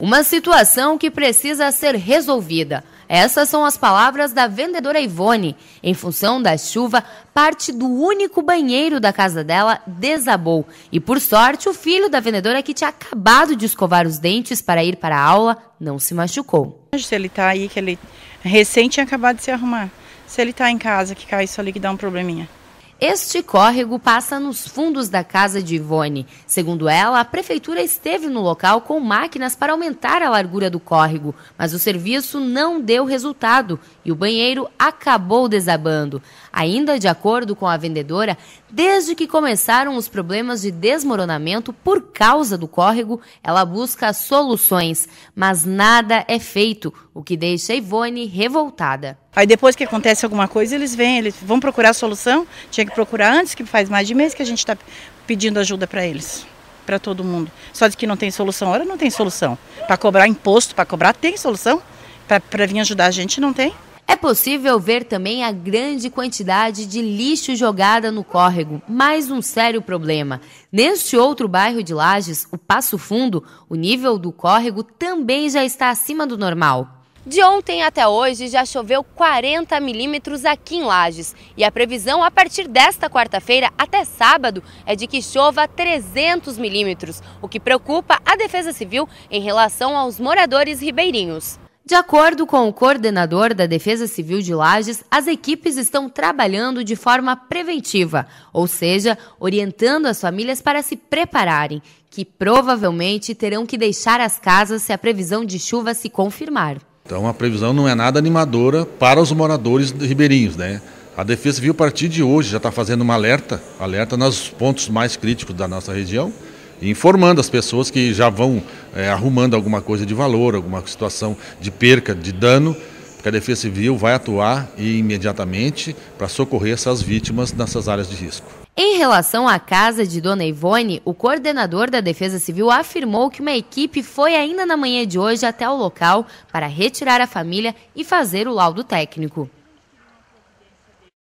Uma situação que precisa ser resolvida. Essas são as palavras da vendedora Ivone. Em função da chuva, parte do único banheiro da casa dela desabou. E por sorte, o filho da vendedora, que tinha acabado de escovar os dentes para ir para a aula, não se machucou. Se ele está aí, que ele recém tinha acabado de se arrumar. Se ele está em casa, que cai isso ali que dá um probleminha. Este córrego passa nos fundos da casa de Ivone. Segundo ela, a prefeitura esteve no local com máquinas para aumentar a largura do córrego, mas o serviço não deu resultado e o banheiro acabou desabando. Ainda de acordo com a vendedora, desde que começaram os problemas de desmoronamento por causa do córrego, ela busca soluções, mas nada é feito, o que deixa Ivone revoltada. Aí depois que acontece alguma coisa, eles vêm, eles vão procurar a solução. Tinha que procurar antes, que faz mais de mês que a gente está pedindo ajuda para eles, para todo mundo. Só de que não tem solução, ora não tem solução. Para cobrar imposto, para cobrar, tem solução. Para vir ajudar a gente, não tem. É possível ver também a grande quantidade de lixo jogada no córrego, mais um sério problema. Neste outro bairro de Lages, o Passo Fundo, o nível do córrego também já está acima do normal. De ontem até hoje já choveu 40 milímetros aqui em Lages e a previsão a partir desta quarta-feira até sábado é de que chova 300 milímetros, o que preocupa a Defesa Civil em relação aos moradores ribeirinhos. De acordo com o coordenador da Defesa Civil de Lages, as equipes estão trabalhando de forma preventiva, ou seja, orientando as famílias para se prepararem, que provavelmente terão que deixar as casas se a previsão de chuva se confirmar. Então a previsão não é nada animadora para os moradores ribeirinhos, né? A Defesa Civil, a partir de hoje, já está fazendo uma alerta, alerta nos pontos mais críticos da nossa região, informando as pessoas que já vão é, arrumando alguma coisa de valor, alguma situação de perca, de dano, que a Defesa Civil vai atuar imediatamente para socorrer essas vítimas nessas áreas de risco. Em relação à casa de Dona Ivone, o coordenador da Defesa Civil afirmou que uma equipe foi ainda na manhã de hoje até o local para retirar a família e fazer o laudo técnico.